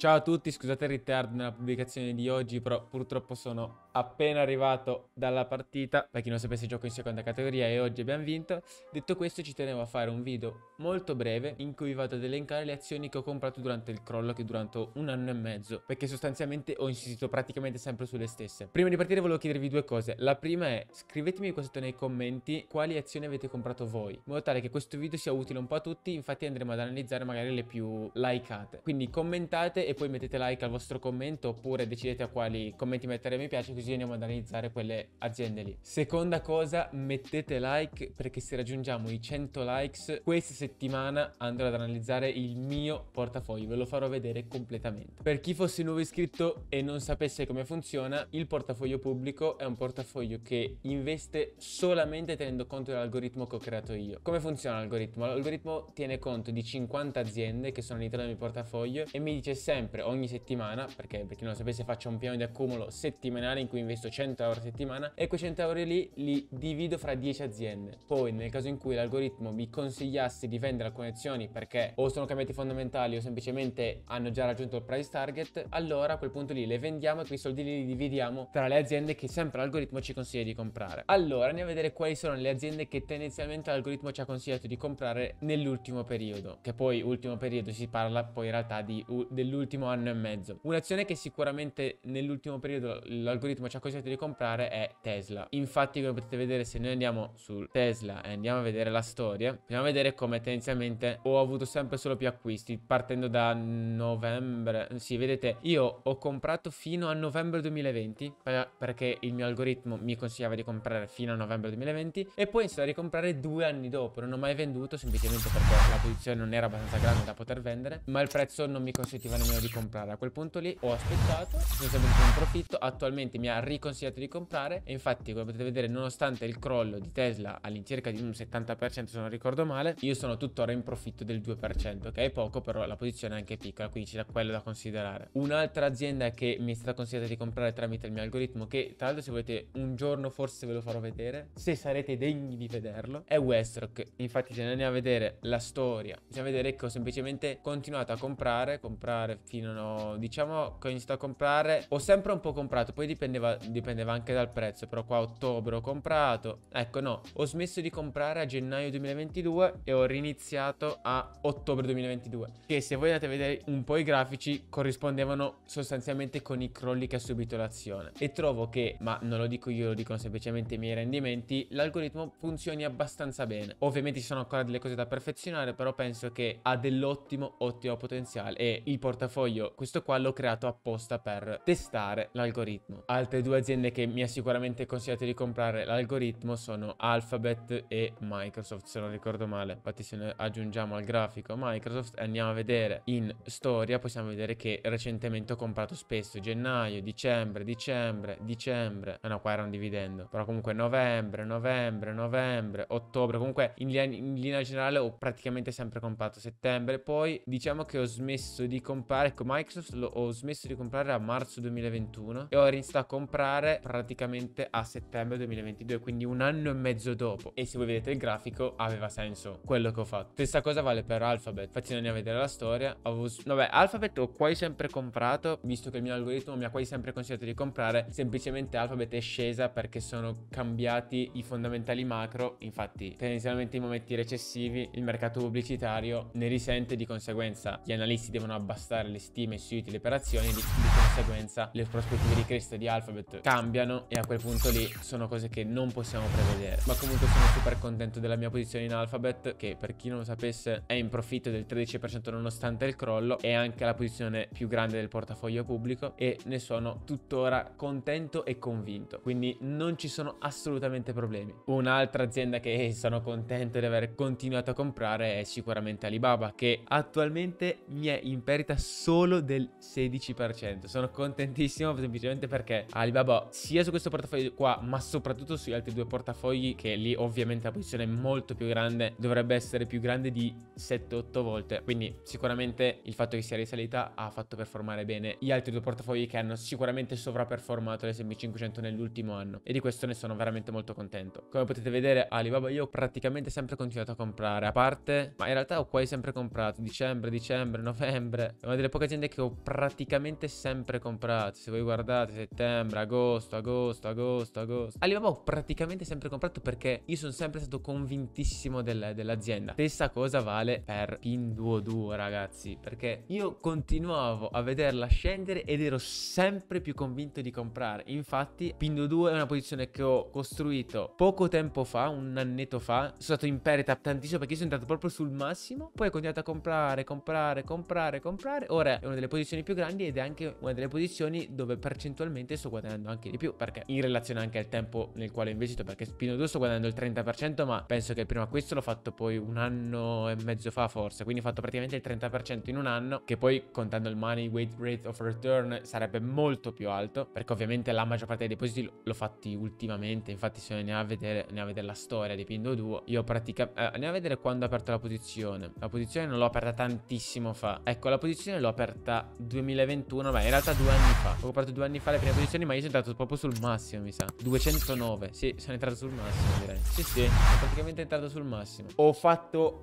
Ciao a tutti, scusate il ritardo nella pubblicazione di oggi, però purtroppo sono appena arrivato dalla partita, per chi non sapesse gioco in seconda categoria e oggi abbiamo vinto. Detto questo ci tenevo a fare un video molto breve in cui vi vado ad elencare le azioni che ho comprato durante il crollo che è durato un anno e mezzo, perché sostanzialmente ho insistito praticamente sempre sulle stesse. Prima di partire volevo chiedervi due cose. La prima è scrivetemi qua sotto nei commenti quali azioni avete comprato voi, in modo tale che questo video sia utile un po' a tutti, infatti andremo ad analizzare magari le più likeate. Quindi commentate e poi mettete like al vostro commento oppure decidete a quali commenti mettere mi piace così così andiamo ad analizzare quelle aziende lì. Seconda cosa, mettete like perché se raggiungiamo i 100 likes questa settimana andrò ad analizzare il mio portafoglio, ve lo farò vedere completamente. Per chi fosse nuovo iscritto e non sapesse come funziona, il portafoglio pubblico è un portafoglio che investe solamente tenendo conto dell'algoritmo che ho creato io. Come funziona l'algoritmo? L'algoritmo tiene conto di 50 aziende che sono all'interno del mio portafoglio e mi dice sempre ogni settimana, perché per chi non lo sapesse faccio un piano di accumulo settimanale in cui cui investo 100 euro a settimana e quei 100 euro lì li divido fra 10 aziende. Poi nel caso in cui l'algoritmo mi consigliasse di vendere alcune azioni perché o sono cambiati fondamentali o semplicemente hanno già raggiunto il price target, allora a quel punto lì le vendiamo e quei soldi li dividiamo tra le aziende che sempre l'algoritmo ci consiglia di comprare. Allora andiamo a vedere quali sono le aziende che tendenzialmente l'algoritmo ci ha consigliato di comprare nell'ultimo periodo, che poi ultimo periodo si parla poi in realtà di, dell'ultimo anno e mezzo. Un'azione che sicuramente nell'ultimo periodo l'algoritmo algoritmo ci ha consentito di comprare è Tesla. Infatti, come potete vedere, se noi andiamo su Tesla e andiamo a vedere la storia, andiamo a vedere come tendenzialmente ho avuto sempre solo più acquisti, partendo da novembre. Sì, vedete, io ho comprato fino a novembre 2020, perché il mio algoritmo mi consigliava di comprare fino a novembre 2020, e poi inizio a ricomprare due anni dopo. Non ho mai venduto, semplicemente perché la posizione non era abbastanza grande da poter vendere, ma il prezzo non mi consentiva nemmeno di comprare. A quel punto lì ho aspettato, sono sempre un profitto, attualmente mi mi ha riconsigliato di comprare e infatti come potete vedere nonostante il crollo di Tesla all'incirca di un 70% se non ricordo male io sono tuttora in profitto del 2% che è poco però la posizione è anche piccola quindi c'è quello da considerare un'altra azienda che mi è stata consigliata di comprare tramite il mio algoritmo che tra l'altro se volete un giorno forse ve lo farò vedere se sarete degni di vederlo è Westrock infatti se andiamo a vedere la storia bisogna vedere che ho semplicemente continuato a comprare comprare fino a diciamo che ho iniziato a comprare ho sempre un po' comprato poi dipende dipendeva, dipendeva anche dal prezzo, però qua a ottobre ho comprato. Ecco no, ho smesso di comprare a gennaio 2022 e ho riniziato a ottobre 2022, che se voi andate a vedere un po' i grafici corrispondevano sostanzialmente con i crolli che ha subito l'azione. E trovo che, ma non lo dico io, lo dicono semplicemente i miei rendimenti, l'algoritmo funzioni abbastanza bene. Ovviamente ci sono ancora delle cose da perfezionare, però penso che ha dell'ottimo, ottimo potenziale e il portafoglio, questo qua l'ho creato apposta per testare l'algoritmo. Al Altre due aziende che mi ha sicuramente consigliato di comprare l'algoritmo sono Alphabet e Microsoft, se non ricordo male. Infatti se noi aggiungiamo al grafico Microsoft e andiamo a vedere in storia, possiamo vedere che recentemente ho comprato spesso gennaio, dicembre, dicembre, dicembre. Ah no, qua era un dividendo. Però comunque novembre, novembre, novembre, ottobre. Comunque in linea, in linea generale ho praticamente sempre comprato settembre. Poi diciamo che ho smesso di comprare, ecco Microsoft lo, ho smesso di comprare a marzo 2021 e ho in stacco comprare praticamente a settembre 2022, quindi un anno e mezzo dopo. E se voi vedete il grafico, aveva senso quello che ho fatto. Stessa cosa vale per Alphabet. Faccio andare a vedere la storia. Avevo... Vabbè, Alphabet ho quasi sempre comprato, visto che il mio algoritmo mi ha quasi sempre consigliato di comprare. Semplicemente Alphabet è scesa perché sono cambiati i fondamentali macro. Infatti, tendenzialmente in momenti recessivi il mercato pubblicitario ne risente, di conseguenza gli analisti devono abbassare le stime sui utili per azioni, di, di conseguenza le prospettive di crescita di Alphabet Alphabet cambiano e a quel punto lì sono cose che non possiamo prevedere. Ma comunque sono super contento della mia posizione in Alphabet che per chi non lo sapesse è in profitto del 13% nonostante il crollo è anche la posizione più grande del portafoglio pubblico e ne sono tuttora contento e convinto. Quindi non ci sono assolutamente problemi. Un'altra azienda che sono contento di aver continuato a comprare è sicuramente Alibaba che attualmente mi è in perita solo del 16%. Sono contentissimo semplicemente perché Alibaba sia su questo portafoglio qua, ma soprattutto sugli altri due portafogli, che lì ovviamente la posizione è molto più grande, dovrebbe essere più grande di 7-8 volte. Quindi sicuramente il fatto che sia risalita ha fatto performare bene gli altri due portafogli che hanno sicuramente sovraperformato l'SP 500 nell'ultimo anno. E di questo ne sono veramente molto contento. Come potete vedere, Alibaba io ho praticamente sempre continuato a comprare, a parte, ma in realtà ho quasi sempre comprato dicembre, dicembre, novembre. È una delle poche aziende che ho praticamente sempre comprato. Se voi guardate, settembre settembre, agosto, agosto, agosto, agosto. Alibaba ho praticamente sempre comprato perché io sono sempre stato convintissimo del, dell'azienda. Stessa cosa vale per Pinduoduo, ragazzi, perché io continuavo a vederla scendere ed ero sempre più convinto di comprare. Infatti, Pinduoduo è una posizione che ho costruito poco tempo fa, un annetto fa. Sono stato in perita tantissimo perché sono entrato proprio sul massimo, poi ho continuato a comprare, comprare, comprare, comprare. Ora è una delle posizioni più grandi ed è anche una delle posizioni dove percentualmente sono sto guadagnando anche di più perché in relazione anche al tempo nel quale investito perché Spino 2 sto guadagnando il 30% ma penso che il primo acquisto l'ho fatto poi un anno e mezzo fa forse quindi ho fatto praticamente il 30% in un anno che poi contando il money weight rate of return sarebbe molto più alto perché ovviamente la maggior parte dei depositi l'ho fatti ultimamente infatti se ne va a vedere, ne va a vedere la storia di Pindo 2 io praticamente eh, ne va a vedere quando ho aperto la posizione la posizione non l'ho aperta tantissimo fa ecco la posizione l'ho aperta 2021 ma in realtà due anni fa ho aperto due anni fa le prime posizioni posizioni ma io sono entrato proprio sul massimo mi sa 209 Sì sono entrato sul massimo direi Sì sì sono praticamente entrato sul massimo Ho fatto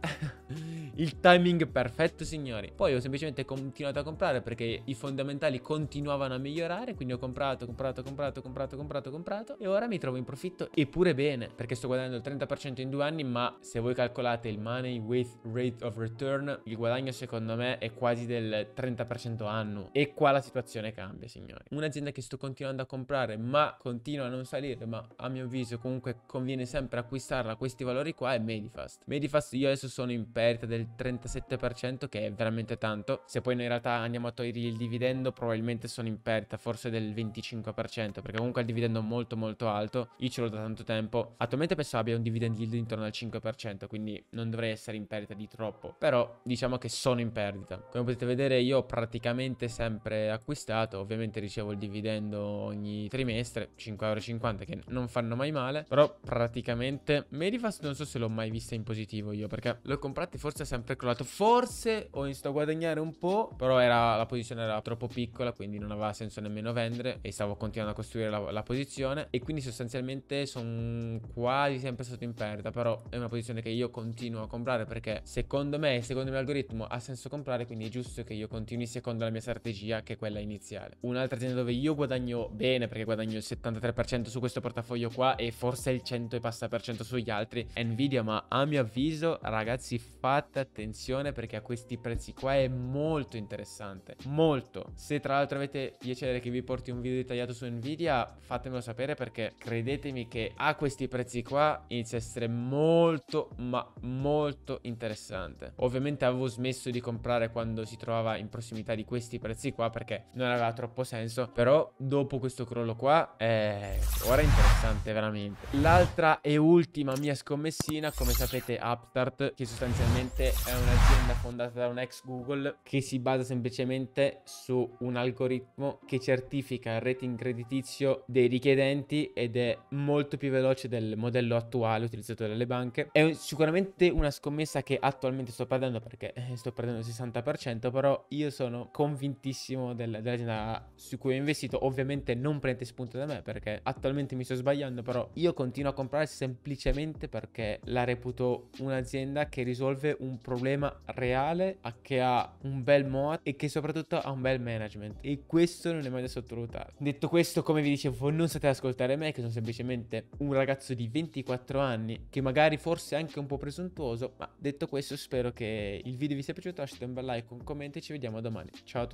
il timing perfetto signori Poi ho semplicemente continuato a comprare perché i fondamentali continuavano a migliorare Quindi ho comprato, comprato, comprato, comprato, comprato, comprato E ora mi trovo in profitto eppure bene Perché sto guadagnando il 30% in due anni Ma se voi calcolate il money with rate of return Il guadagno secondo me è quasi del 30% annuo E qua la situazione cambia signori Un'azienda che sto continuando a comprare ma continua a non salire Ma a mio avviso comunque conviene sempre acquistarla a questi valori qua è Medifast Medifast io adesso sono in perdita del 37%, che è veramente tanto. Se poi noi in realtà andiamo a togliere il dividendo, probabilmente sono in perdita, forse del 25%, perché comunque il dividendo è molto molto alto. Io ce l'ho da tanto tempo. Attualmente penso abbia un dividend yield intorno al 5%, quindi non dovrei essere in perdita di troppo. Però diciamo che sono in perdita. Come potete vedere io ho praticamente sempre acquistato, ovviamente ricevo il dividendo ogni trimestre, 5,50€ che non fanno mai male, però praticamente Medifast non so se l'ho mai vista in positivo io, perché l'ho comprata forse a sempre crollato. Forse ho iniziato a guadagnare un po', però era, la posizione era troppo piccola, quindi non aveva senso nemmeno vendere e stavo continuando a costruire la, la posizione e quindi sostanzialmente sono quasi sempre stato in perda, però è una posizione che io continuo a comprare perché secondo me secondo il mio algoritmo ha senso comprare, quindi è giusto che io continui secondo la mia strategia che è quella iniziale. Un'altra azienda dove io guadagno bene perché guadagno il 73% su questo portafoglio qua e forse il 100 e passa per cento sugli altri, è Nvidia, ma a mio avviso ragazzi fate attenzione perché a questi prezzi qua è molto interessante, molto. Se tra l'altro avete piacere che vi porti un video dettagliato su Nvidia, fatemelo sapere perché credetemi che a questi prezzi qua inizia a essere molto ma molto interessante. Ovviamente avevo smesso di comprare quando si trovava in prossimità di questi prezzi qua perché non aveva troppo senso, però dopo questo crollo qua eh, ora è interessante veramente. L'altra e ultima mia scommessina, come sapete, Aptart che sostanzialmente è un'azienda fondata da un ex Google che si basa semplicemente su un algoritmo che certifica il rating creditizio dei richiedenti ed è molto più veloce del modello attuale utilizzato dalle banche. È sicuramente una scommessa che attualmente sto perdendo perché eh, sto perdendo il 60%, però io sono convintissimo dell'azienda su cui ho investito. Ovviamente non prende spunto da me perché attualmente mi sto sbagliando, però io continuo a comprare semplicemente perché la reputo un'azienda che risolve un problema reale a che ha un bel mod e che soprattutto ha un bel management e questo non è mai da sottovalutare. Detto questo, come vi dicevo, non state ad ascoltare me che sono semplicemente un ragazzo di 24 anni che magari forse è anche un po' presuntuoso, ma detto questo spero che il video vi sia piaciuto, lasciate un bel like, un commento e ci vediamo domani. Ciao a tutti.